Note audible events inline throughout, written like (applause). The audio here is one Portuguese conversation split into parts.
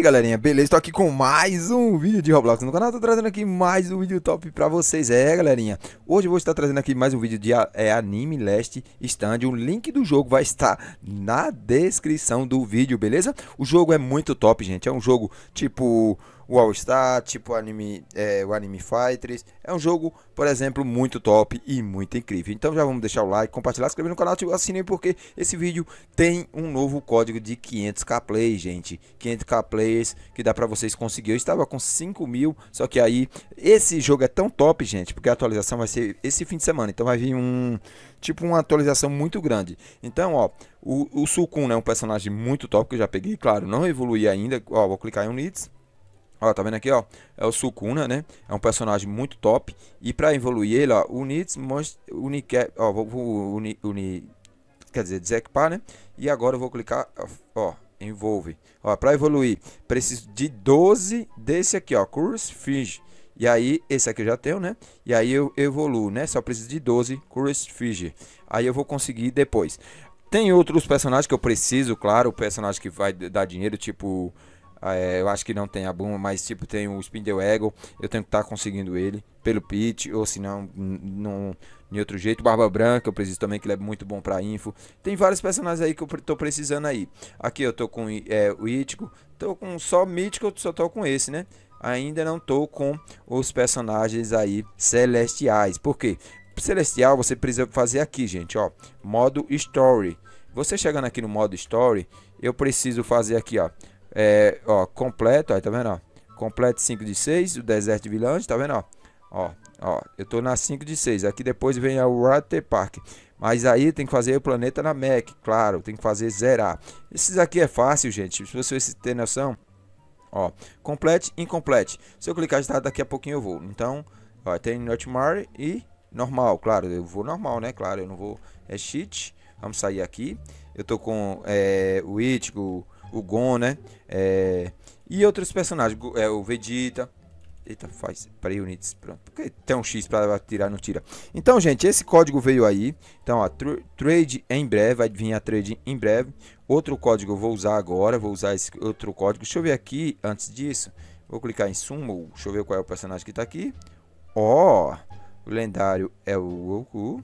aí, galerinha, beleza? Estou aqui com mais um vídeo de Roblox no canal, tô trazendo aqui mais um vídeo top pra vocês, é, galerinha. Hoje eu vou estar trazendo aqui mais um vídeo de é, Anime Last Stand, o link do jogo vai estar na descrição do vídeo, beleza? O jogo é muito top, gente, é um jogo, tipo, o All Star, tipo anime, é, o Anime Fighters. É um jogo, por exemplo, muito top e muito incrível. Então já vamos deixar o like, compartilhar, se inscrever no canal, e assinem porque esse vídeo tem um novo código de 500k gente. 500k que dá para vocês conseguir. Eu estava com 5 mil, só que aí esse jogo é tão top, gente, porque a atualização vai ser esse fim de semana. Então vai vir um tipo uma atualização muito grande. Então, ó, o, o Sukun é um personagem muito top que eu já peguei, claro, não evolui ainda. Ó, vou clicar em Units. Ó, tá vendo aqui, ó? É o Sukuna, né? É um personagem muito top. E pra evoluir ele, ó, Units, Unicap, ó, vou, vou uni, uni, quer dizer, desequipar, né? E agora eu vou clicar, ó, envolve. Ó, pra evoluir, preciso de 12 desse aqui, ó, Curse Fige E aí, esse aqui eu já tenho, né? E aí eu evoluo, né? Só preciso de 12 Curse Fige Aí eu vou conseguir depois. Tem outros personagens que eu preciso, claro, o personagem que vai dar dinheiro, tipo é, eu acho que não tem a Buma, mas tipo, tem o Spindle Eagle. Eu tenho que estar tá conseguindo ele pelo pitch, ou se não, não de outro jeito. Barba Branca, eu preciso também, que ele é muito bom pra info. Tem vários personagens aí que eu tô precisando aí. Aqui eu tô com é, o Ítico, tô com só Mítico, eu só tô com esse, né? Ainda não tô com os personagens aí celestiais. Por quê? Celestial você precisa fazer aqui, gente, ó. Modo Story. Você chegando aqui no modo Story, eu preciso fazer aqui, ó. É, ó, completo, aí tá vendo, ó? Completo 5 de 6, o deserto de Village, tá vendo, ó? Ó, ó, eu tô na 5 de 6. Aqui depois vem o Water Park. Mas aí tem que fazer o planeta na Mac, claro, tem que fazer zerar. Esses aqui é fácil, gente. Se vocês terem noção, ó, complete, incomplete. Se eu clicar já tá, daqui a pouquinho eu vou. Então, ó, tem Nightmare e normal, claro, eu vou normal, né? Claro, eu não vou é cheat. Vamos sair aqui. Eu tô com é, o ítico o Gon, né? É, e outros personagens, é, o Vegeta. Eita, faz. Peraí, Units. Pronto. Porque tem um X para tirar, não tira. Então, gente, esse código veio aí. Então, ó, trade em breve. Vai vir a trade em breve. Outro código eu vou usar agora. Vou usar esse outro código. Deixa eu ver aqui antes disso. Vou clicar em Sumo. Deixa eu ver qual é o personagem que tá aqui. Ó, oh, o lendário é o Goku.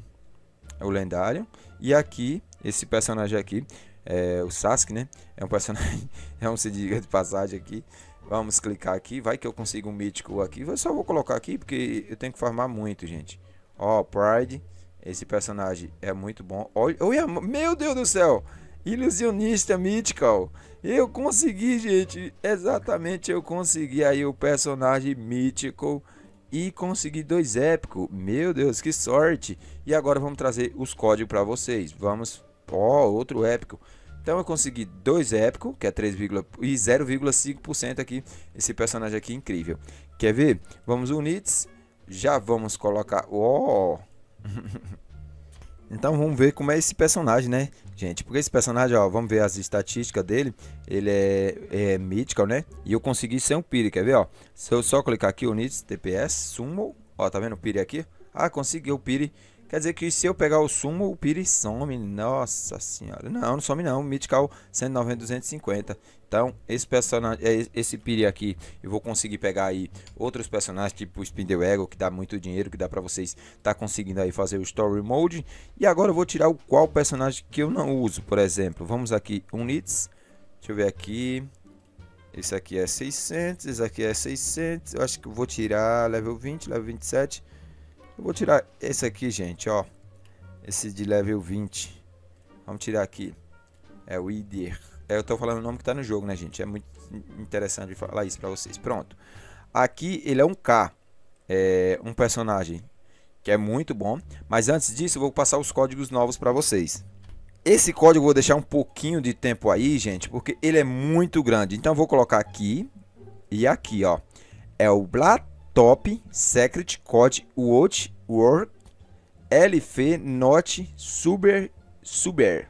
É o lendário. E aqui, esse personagem aqui é, o Sasuke, né? É um personagem, (laughs) é um se diga de passagem aqui. Vamos clicar aqui, vai que eu consigo um mítico aqui. Eu só vou colocar aqui porque eu tenho que farmar muito, gente. Ó, Pride, esse personagem é muito bom. Olha, meu Deus do céu! Ilusionista Mythical. Eu consegui, gente. Exatamente, eu consegui aí o personagem mítico e consegui dois épicos. Meu Deus, que sorte! E agora vamos trazer os códigos para vocês. Vamos Ó, outro épico. Então eu consegui dois épico, que é 3, e 0,5% aqui, esse personagem aqui incrível. Quer ver? Vamos unir, já vamos colocar... Ó... (laughs) Então vamos ver como é esse personagem, né, gente? Porque esse personagem, ó, vamos ver as estatísticas dele. Ele é, é mythical, né? E eu consegui ser um Piri, quer ver, ó? Se eu só clicar aqui, Units, TPS, Sumo. Ó, tá vendo o Piri aqui? Ah, consegui o Piri Quer dizer que se eu pegar o sumo, o Piri some. Nossa senhora. Não, não some não. Mythical 190, 250. Então, esse personagem, é, esse Piri aqui, eu vou conseguir pegar aí outros personagens, tipo o Spindle Ego, que dá muito dinheiro, que dá pra vocês tá conseguindo aí fazer o Story Mode. E agora eu vou tirar o qual personagem que eu não uso, por exemplo. Vamos aqui, Units. Deixa eu ver aqui. Esse aqui é 600, esse aqui é 600. Eu acho que vou tirar level 20, level 27. Eu vou tirar esse aqui, gente, ó. Esse de level 20. Vamos tirar aqui. É o Ider. É, eu tô falando o nome que tá no jogo, né, gente? É muito interessante falar isso pra vocês. Pronto. Aqui ele é um K. É um personagem que é muito bom. Mas antes disso, eu vou passar os códigos novos pra vocês. Esse código eu vou deixar um pouquinho de tempo aí, gente, porque ele é muito grande. Então eu vou colocar aqui e aqui, ó. É o Blat Top, Secret, COD, Watch, Work, LF, Not, Super, Super.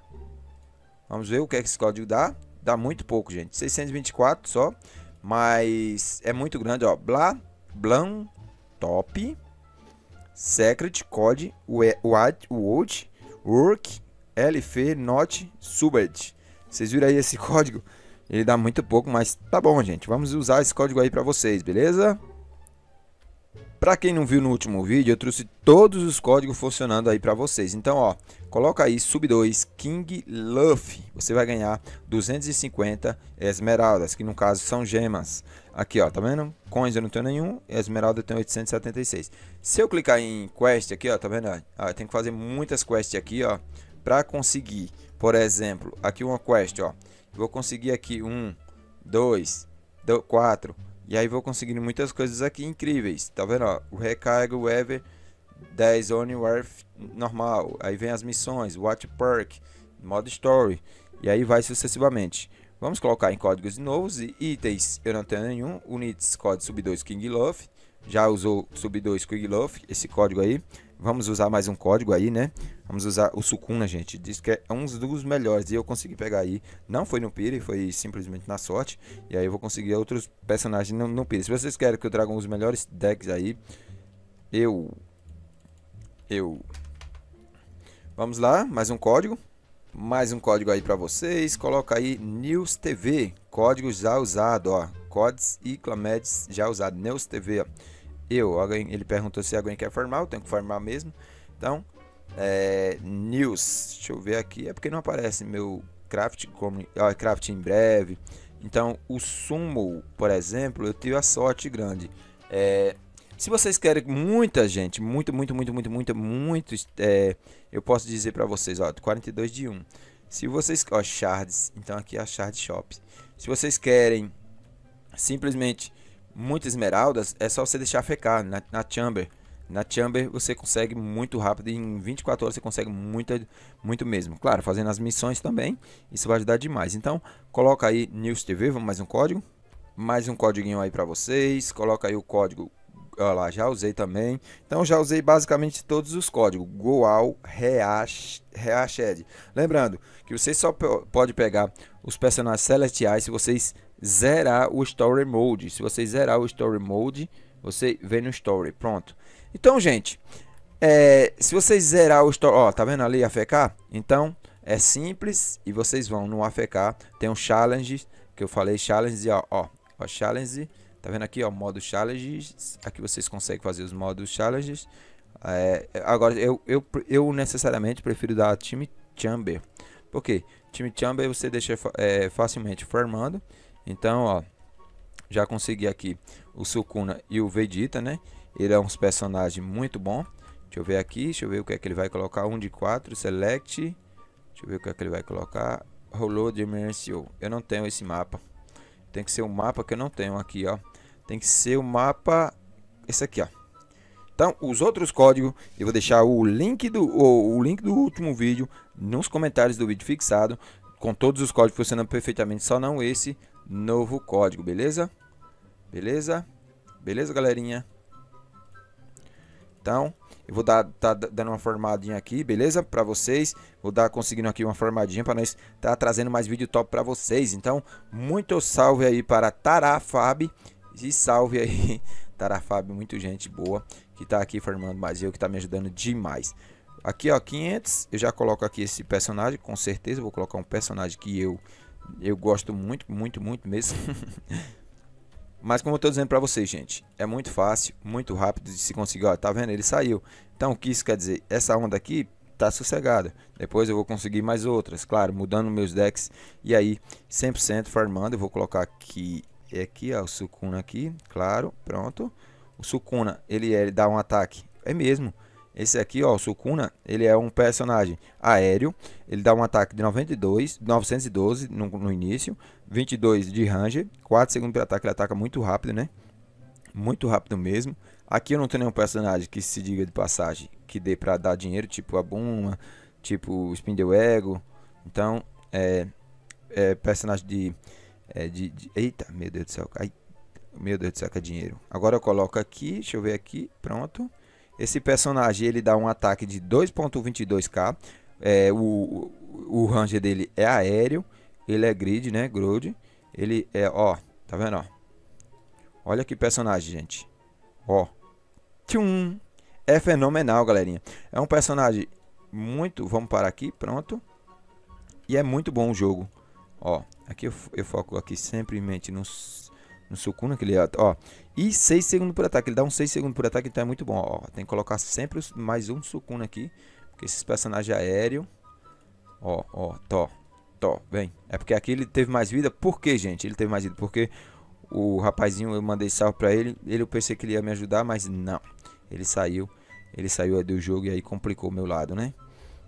Vamos ver o que, é que esse código dá. Dá muito pouco, gente. 624 só. Mas é muito grande, ó. Bla, Blan, Top, Secret, COD, Watch, Work, LF, Not, Super. Vocês viram aí esse (laughs) código? Ele dá muito pouco, mas tá bom, gente. Vamos usar esse código aí pra vocês, beleza? Para quem não viu no último vídeo, eu trouxe todos os códigos funcionando aí para vocês. Então, ó, coloca aí sub2 King Luffy. Você vai ganhar 250 esmeraldas, que no caso são gemas. Aqui, ó, tá vendo? Coins eu não tenho nenhum, esmeralda eu tenho 876. Se eu clicar em quest aqui, ó, tá vendo? Ah, eu tenho que fazer muitas quests aqui, ó, para conseguir, por exemplo, aqui uma quest, ó. Vou conseguir aqui um, dois, quatro. E aí vou conseguindo muitas coisas aqui incríveis. Tá vendo? Ó? O recarga, o Ever, 10 Onwarth normal. Aí vem as missões, Watch Park, modo Story. E aí vai sucessivamente. Vamos colocar em códigos novos. Itens eu não tenho nenhum. Units código sub 2 King Love. Já usou sub 2 King Love, esse código aí. Vamos usar mais um código aí, né? Vamos usar o Sukuna, né, gente. Diz que é um dos melhores. E eu consegui pegar aí. Não foi no Piri, foi simplesmente na sorte. E aí eu vou conseguir outros personagens no, no Piri. Se vocês querem que eu traga os melhores decks aí, eu. Eu. Vamos lá, mais um código. Mais um código aí pra vocês. Coloca aí News TV. Código já usado, ó. Codes e Clamedes já usado. News TV, ó. Eu, alguém, ele perguntou se alguém quer farmar. Eu tenho que farmar mesmo. Então, é, news, deixa eu ver aqui, é porque não aparece meu craft, como, ó, ah, craft em breve. Então, o Sumo, por exemplo, eu tive a sorte grande. É, se vocês querem muita gente, muito, muito, muito, muito, muito, muito, é, eu posso dizer para vocês, ó, 42 de 1. Se vocês, ó, shards, então aqui é a shard shop. Se vocês querem simplesmente muitas esmeraldas, é só você deixar fecar na, na chamber. Na Chamber você consegue muito rápido, em 24 horas você consegue muito muito mesmo. Claro, fazendo as missões também, isso vai ajudar demais. Então, coloca aí News TV, vamos mais um código. Mais um código aí para vocês, coloca aí o código, olha lá, já usei também. Então já usei basicamente todos os códigos, Goal, Reach, Reached. Lembrando que você só pode pegar os personagens celestiais se vocês zerar o Story Mode. Se vocês zerar o Story Mode você vê no story. Pronto. Então, gente, é, se vocês zerar o story, ó, tá vendo ali AFK? Então, é simples e vocês vão no AFK, tem um challenge, que eu falei challenge, ó, ó, ó challenge, tá vendo aqui, ó, modo challenges, aqui vocês conseguem fazer os modos challenges. É, agora, eu, eu, eu necessariamente prefiro dar time chamber, porque time chamber você deixa é, facilmente formando então, ó, já consegui aqui o Sukuna e o Vegeta, né? Ele é um personagem muito bom. Deixa eu ver aqui, deixa eu ver o que é que ele vai colocar. um de 4, select. Deixa eu ver o que é que ele vai colocar. Rolou de Mercio. Eu não tenho esse mapa. Tem que ser o um mapa que eu não tenho aqui, ó. Tem que ser o um mapa... Esse aqui, ó. Então, os outros códigos, eu vou deixar o link do, o, o link do último vídeo nos comentários do vídeo fixado com todos os códigos funcionando perfeitamente, só não esse novo código, beleza? Beleza? Beleza, galerinha? Então, eu vou dar tá dando uma formadinha aqui, beleza? Para vocês, vou dar conseguindo aqui uma formadinha para nós tá trazendo mais vídeo top para vocês. Então, muito salve aí para Tarafab e salve aí (laughs) Tarafab, muito gente boa que tá aqui formando mais eu que tá me ajudando demais. Aqui ó, 500, eu já coloco aqui esse personagem, com certeza vou colocar um personagem que eu eu gosto muito, muito, muito mesmo. (laughs) Mas como eu estou dizendo para vocês, gente, é muito fácil, muito rápido de se conseguir. Ó, tá vendo? Ele saiu. Então, o que isso quer dizer? Essa onda aqui tá sossegada. Depois eu vou conseguir mais outras, claro, mudando meus decks. E aí, 100% farmando. Eu vou colocar aqui, é aqui ó, o Sukuna aqui, claro, pronto. O Sukuna, ele, é, ele dá um ataque. É mesmo, esse aqui, ó, o Sukuna, ele é um personagem aéreo. Ele dá um ataque de 92, 912 no, no início, 22 de range, 4 segundos de ataque, ele ataca muito rápido, né? Muito rápido mesmo. Aqui eu não tenho nenhum personagem que se diga de passagem que dê pra dar dinheiro, tipo a Buma, tipo o Spindle Ego. Então, é, é personagem de, é, de, de, Eita, meu Deus do céu. Ai, meu Deus do céu, que é dinheiro. Agora eu coloco aqui, deixa eu ver aqui, pronto. Esse personagem ele dá um ataque de 2.22k. É, o, o ranger dele é aéreo. Ele é grid, né? Grold. Ele é, ó, tá vendo, ó? Olha que personagem, gente. Ó. Tchum! É fenomenal, galerinha. É um personagem muito... Vamos parar aqui, pronto. E é muito bom o jogo. Ó, aqui eu, eu foco aqui simplesmente nos no seu cu naquele né, é ó. E 6 segundos por ataque. Ele dá um 6 segundos por ataque, então é muito bom. Ó, tem que colocar sempre mais um Sukuna aqui. Porque esses personagens aéreo. Ó, ó, tó. to vem. É porque aqui ele teve mais vida. Por que, gente? Ele teve mais vida. Porque o rapazinho, eu mandei salve pra ele. Ele eu pensei que ele ia me ajudar, mas não. Ele saiu. Ele saiu é, do jogo e aí complicou o meu lado, né?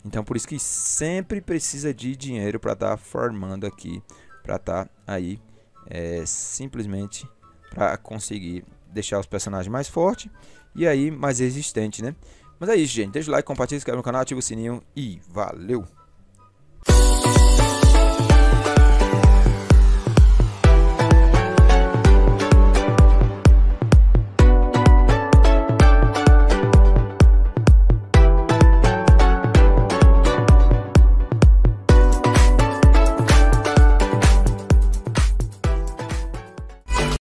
Então por isso que sempre precisa de dinheiro para estar tá formando aqui. Pra estar tá aí é, simplesmente para conseguir deixar os personagens mais fortes e aí mais resistentes, né? Mas é isso, gente. Deixa o like, compartilha, se inscreve no canal, ativa o sininho e valeu!